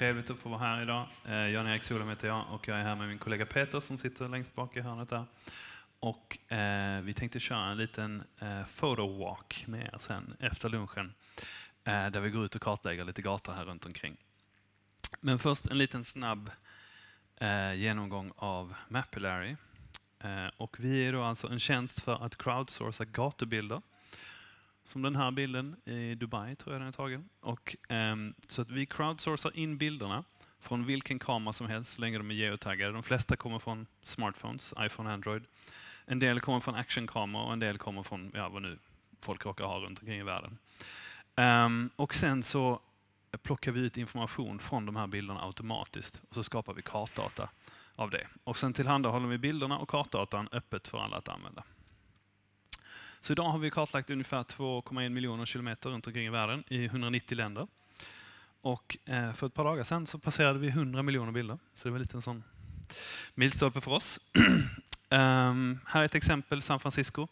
Trevligt att få vara här idag. Eh, Jan-Erik Solheim heter jag och jag är här med min kollega Peter som sitter längst bak i hörnet där. Och eh, vi tänkte köra en liten eh, photo walk med er sen efter lunchen. Eh, där vi går ut och kartlägger lite gator här runt omkring. Men först en liten snabb eh, genomgång av Mapillary. Eh, och vi är då alltså en tjänst för att crowdsourca gatubilder som den här bilden i Dubai, tror jag den är tagen. Och, um, så att vi crowdsourcar in bilderna från vilken kamera som helst, så länge de är geotaggade. De flesta kommer från smartphones, iPhone, Android. En del kommer från actionkameror och en del kommer från ja, vad nu folk råkar ha runt omkring i världen. Um, och sen så plockar vi ut information från de här bilderna automatiskt och så skapar vi kartdata av det. Och sen tillhandahåller vi bilderna och kartdatan öppet för alla att använda. Så idag har vi kartlagt ungefär 2,1 miljoner kilometer runt omkring i världen i 190 länder. Och eh, för ett par dagar sedan så passerade vi 100 miljoner bilder, så det var lite en sån milstolpe för oss. um, här är ett exempel, San Francisco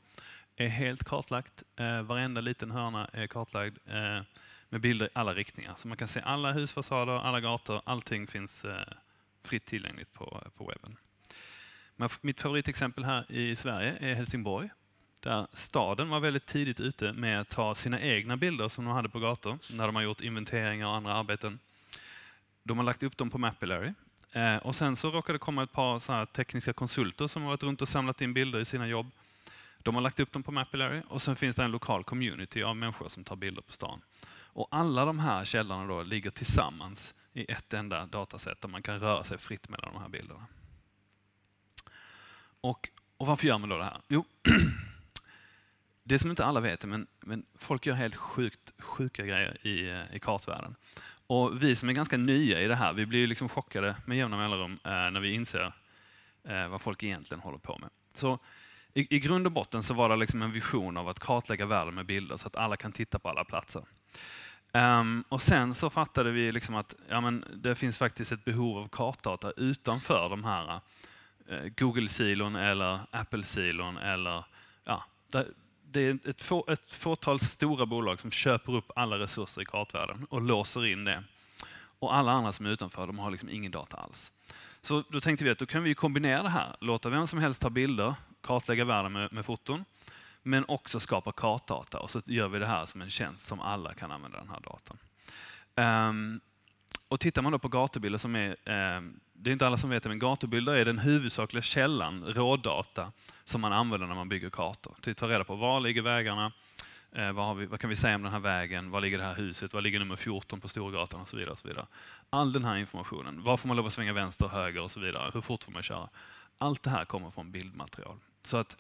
är helt kartlagt. Eh, varenda liten hörna är kartlagd eh, med bilder i alla riktningar. Så man kan se alla husfasader, alla gator, allting finns eh, fritt tillgängligt på, eh, på webben. Men mitt favoritexempel här i Sverige är Helsingborg där staden var väldigt tidigt ute med att ta sina egna bilder som de hade på gator när de har gjort inventeringar och andra arbeten. De har lagt upp dem på Mapillary. Eh, och sen så råkade det komma ett par så tekniska konsulter som har varit runt och samlat in bilder i sina jobb. De har lagt upp dem på Mapillary och sen finns det en lokal community av människor som tar bilder på stan. Och alla de här källorna då ligger tillsammans i ett enda dataset där man kan röra sig fritt mellan de här bilderna. Och, och varför gör man då det här? Jo, Det som inte alla vet, men, men folk gör helt sjukt, sjuka grejer i, eh, i kartvärlden. Och vi som är ganska nya i det här, vi blir liksom chockade med jämna mellanrum eh, när vi inser eh, vad folk egentligen håller på med. Så i, i grund och botten så var det liksom en vision av att kartlägga världen med bilder så att alla kan titta på alla platser. Um, och sen så fattade vi liksom att ja, men det finns faktiskt ett behov av kartdata utanför de här eh, Google-silon eller Apple-silon eller ja, där, det är ett, få, ett fåtal stora bolag som köper upp alla resurser i kartvärlden och låser in det. Och alla andra som är utanför, de har liksom ingen data alls. Så då tänkte vi att då kan vi kombinera det här, låta vem som helst ta bilder, kartlägga världen med, med foton, men också skapa kartdata. Och så gör vi det här som en tjänst som alla kan använda den här datan. Um, och tittar man då på gatubilder som är um, det är inte alla som vet det, men gatubilder är den huvudsakliga källan, rådata, som man använder när man bygger kartor. Till att ta reda på var ligger vägarna, eh, vad, vi, vad, kan vi säga om den här vägen, var ligger det här huset, var ligger nummer 14 på Storgatan och så, vidare och så vidare. All den här informationen, var får man lov att svänga vänster och höger och så vidare, hur fort får man köra? Allt det här kommer från bildmaterial. Så att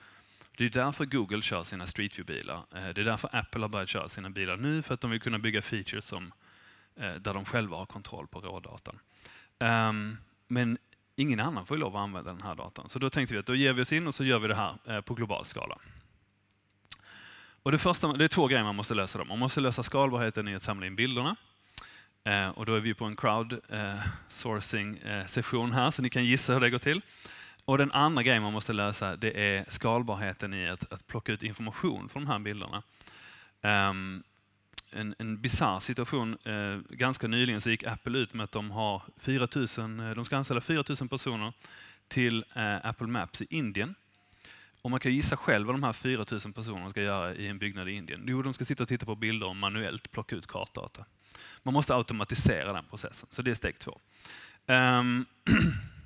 det är därför Google kör sina Street View-bilar. Eh, det är därför Apple har börjat köra sina bilar nu, för att de vill kunna bygga features som, eh, där de själva har kontroll på rådatan. Um, men ingen annan får ju lov att använda den här datan. Så då tänkte vi att då ger vi oss in och så gör vi det här eh, på global skala. Och det, första, det är två grejer man måste lösa. Då. Man måste lösa skalbarheten i att samla in bilderna. Eh, och då är vi på en crowdsourcing-session eh, här, så ni kan gissa hur det går till. Och den andra grejen man måste lösa det är skalbarheten i att, att plocka ut information från de här bilderna. Ehm, en, en bisarr situation. Eh, ganska nyligen så gick Apple ut med att de, har 4 000, eh, de ska anställa 4 000 personer till eh, Apple Maps i Indien. Och man kan gissa själv vad de här 4 000 personerna ska göra i en byggnad i Indien. Jo, de ska sitta och titta på bilder och manuellt plocka ut kartdata. Man måste automatisera den processen, så det är steg två. Um,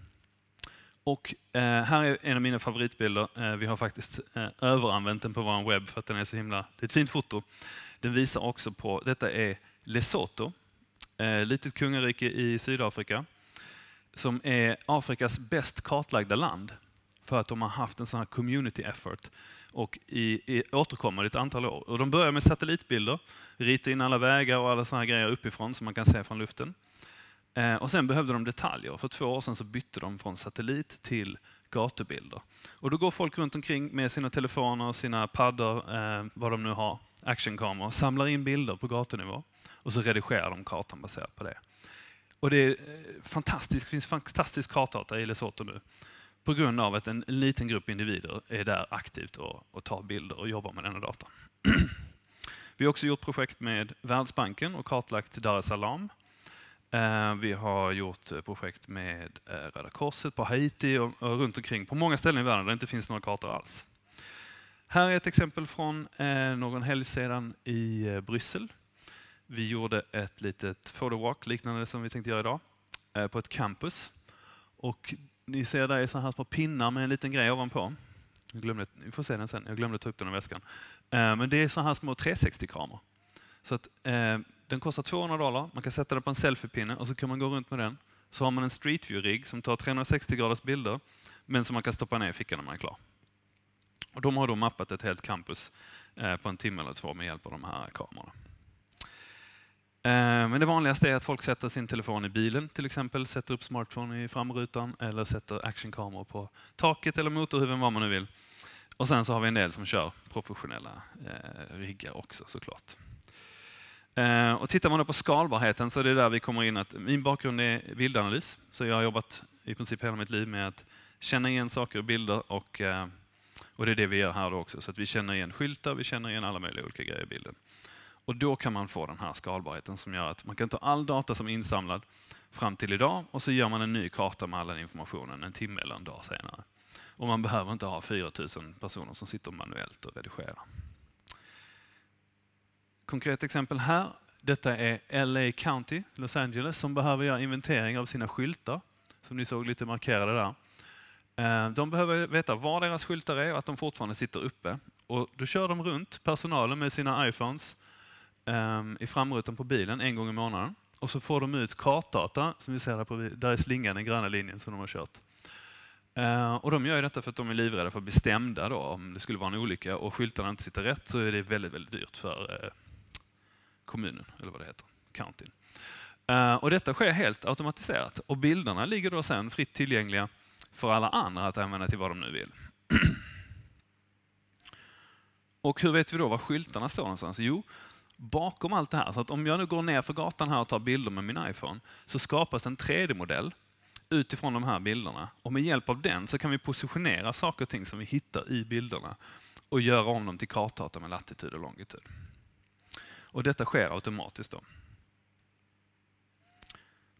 Och eh, här är en av mina favoritbilder. Eh, vi har faktiskt eh, överanvänt den på vår webb för att den är så himla... Det är ett fint foto. Den visar också på... Detta är Lesotho, eh, litet kungarike i Sydafrika som är Afrikas bäst kartlagda land för att de har haft en sån här community effort och i, i, återkommer ett antal år. Och de börjar med satellitbilder, ritar in alla vägar och alla såna här grejer uppifrån som man kan se från luften. Eh, och sen behövde de detaljer. För två år sedan så bytte de från satellit till gatubilder. Och då går folk runt omkring med sina telefoner, sina paddor, eh, vad de nu har, actionkameror, samlar in bilder på gatunivå och så redigerar de kartan baserat på det. Och det är eh, fantastiskt, det finns fantastisk kartdata i Lesotho nu på grund av att en, liten grupp individer är där aktivt och, och tar bilder och jobbar med denna data. Vi har också gjort projekt med Världsbanken och kartlagt Dar es Salaam Eh, vi har gjort eh, projekt med eh, Röda Korset på Haiti och runt omkring på många ställen i världen där det inte finns några kartor alls. Här är ett exempel från någon helg sedan i Bryssel. Vi gjorde ett litet photo walk, liknande som vi tänkte göra idag på ett campus. Och ni ser där är så här små pinnar med en liten grej ovanpå. Jag glömde, vi får se den sen, jag glömde ta upp den i väskan. Men det är så här små 360-kameror. Så att, den kostar 200 dollar, man kan sätta den på en selfiepinne och så kan man gå runt med den. Så har man en Street View-rigg som tar 360 graders bilder, men som man kan stoppa ner i fickan när man är klar. Och de har då mappat ett helt campus eh, på en timme eller två med hjälp av de här kamerorna. Eh, men det vanligaste är att folk sätter sin telefon i bilen, till exempel sätter upp smartphone i framrutan eller sätter actionkameror på taket eller motorhuven, vad man nu vill. Och sen så har vi en del som kör professionella eh, riggar också såklart. Eh, och tittar man då på skalbarheten så är det där vi kommer in att min bakgrund är bildanalys, så jag har jobbat i princip hela mitt liv med att känna igen saker och bilder och, eh, och det är det vi gör här då också. Så att vi känner igen skyltar, vi känner igen alla möjliga olika grejer i bilden. Och då kan man få den här skalbarheten som gör att man kan ta all data som är insamlad fram till idag och så gör man en ny karta med all den informationen en timme eller en dag senare. Och man behöver inte ha 4000 personer som sitter manuellt och redigerar. Konkret exempel här. Detta är LA County, Los Angeles, som behöver göra inventering av sina skyltar, som ni såg lite markerade där. Eh, de behöver veta var deras skyltar är och att de fortfarande sitter uppe. Och då kör de runt, personalen med sina iPhones, eh, i framrutan på bilen en gång i månaden. Och så får de ut kartdata, som vi ser här på, där är slingan, den gröna linjen som de har kört. Eh, och de gör detta för att de är livrädda för att bli stämda då, om det skulle vara en olycka och skyltarna inte sitter rätt så är det väldigt, väldigt dyrt för kommunen, eller vad det heter, countyn. Eh, och detta sker helt automatiserat och bilderna ligger då sen fritt tillgängliga för alla andra att använda till vad de nu vill. Och hur vet vi då var skyltarna står någonstans? Jo, bakom allt det här. Så att om jag nu går ner för gatan här och tar bilder med min iPhone så skapas en 3D-modell utifrån de här bilderna. Och med hjälp av den så kan vi positionera saker och ting som vi hittar i bilderna och göra om dem till kartdata med latitud och longitud. Och detta sker automatiskt. Då.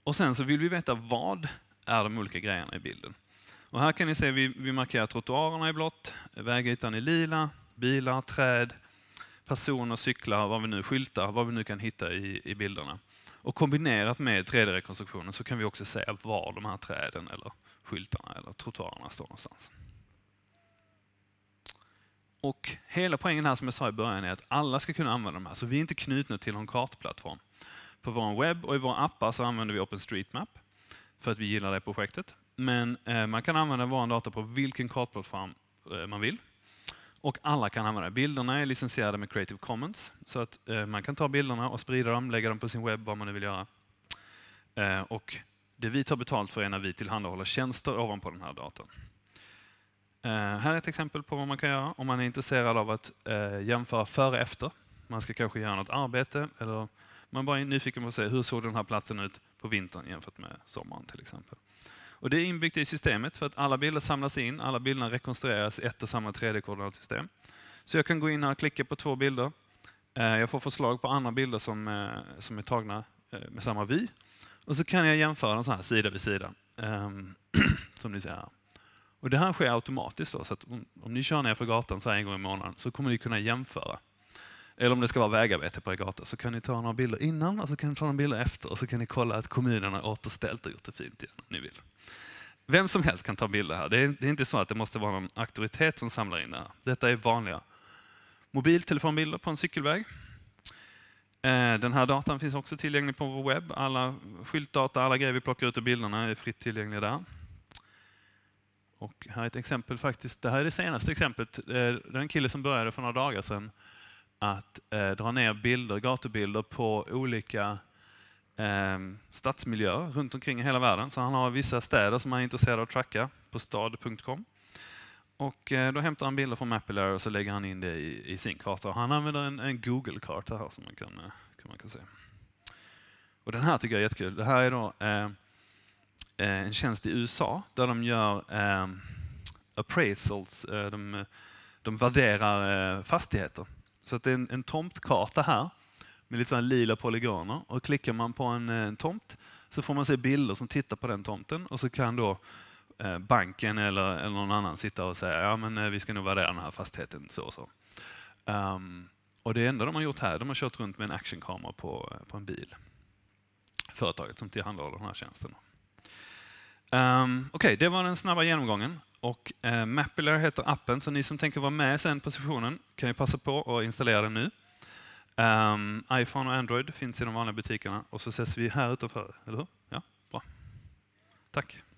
Och sen så vill vi veta vad är de olika grejerna i bilden. Och här kan ni se, vi, vi markerar trottoarerna i blått, vägytan i lila, bilar, träd, personer, cyklar, vad vi nu skyltar, vad vi nu kan hitta i, i bilderna. Och kombinerat med 3D-rekonstruktionen så kan vi också se var de här träden eller skyltarna eller trottoarerna står någonstans. Och hela poängen här som jag sa i början är att alla ska kunna använda de här, så vi är inte knutna till någon kartplattform. På vår webb och i våra appar så använder vi OpenStreetMap för att vi gillar det projektet. Men eh, man kan använda vår data på vilken kartplattform eh, man vill. Och alla kan använda det. Bilderna är licensierade med Creative Commons. Så att eh, man kan ta bilderna och sprida dem, lägga dem på sin webb, vad man nu vill göra. Eh, och det vi tar betalt för är när vi tillhandahåller tjänster ovanpå den här datan. Eh, här är ett exempel på vad man kan göra om man är intresserad av att eh, jämföra före och efter. Man ska kanske göra något arbete eller man bara är nyfiken på att se hur såg den här platsen ut på vintern jämfört med sommaren till exempel. Och det är inbyggt i systemet för att alla bilder samlas in, alla bilderna rekonstrueras i ett och samma 3D-koordinatsystem. Så jag kan gå in här och klicka på två bilder. Eh, jag får förslag på andra bilder som, som är tagna med samma vy. Och så kan jag jämföra dem så här sida vid sida, ehm, som ni ser här. Och det här sker automatiskt. Då, så om, om, ni kör ner för gatan så en gång i månaden så kommer ni kunna jämföra. Eller om det ska vara vägarbete på er gata så kan ni ta några bilder innan och så kan ni ta några bilder efter och så kan ni kolla att kommunen har återställt och gjort det fint igen om ni vill. Vem som helst kan ta bilder här. Det är, det är inte så att det måste vara någon auktoritet som samlar in det här. Detta är vanliga mobiltelefonbilder på en cykelväg. Eh, den här datan finns också tillgänglig på vår webb. Alla skyltdata, alla grejer vi plockar ut ur bilderna är fritt tillgängliga där. Och här är ett exempel faktiskt. Det här är det senaste exemplet. Eh, det är en kille som började för några dagar sedan att eh, dra ner bilder, gatubilder på olika eh, stadsmiljöer runt omkring i hela världen. Så han har vissa städer som han är intresserad av att tracka på stad.com. Och eh, då hämtar han bilder från Mapillary och så lägger han in det i, i sin karta. Och han använder en, en Google-karta här som man kan, eh, kan, man kan se. Och den här tycker jag är jättekul. Det här är då eh, Eh, en tjänst i USA där de gör eh, appraisals, eh, de, de värderar eh, fastigheter. Så att det är en, en tomtkarta här med lite sådana lila polygoner och klickar man på en, en, tomt så får man se bilder som tittar på den tomten och så kan då banken eller, eller, någon annan sitta och säga ja men vi ska nog värdera den här fastigheten så och så. Um, och det enda de har gjort här, de har kört runt med en actionkamera på, på en bil. Företaget som tillhandahåller den här tjänsten. Um, Okej, okay, det var den snabba genomgången. Och eh, Mapillary heter appen, så ni som tänker vara med sen på sessionen kan ju passa på att installera den nu. Um, iPhone och Android finns i de vanliga butikerna och så ses vi här utanför, eller hur? Ja, bra. Tack.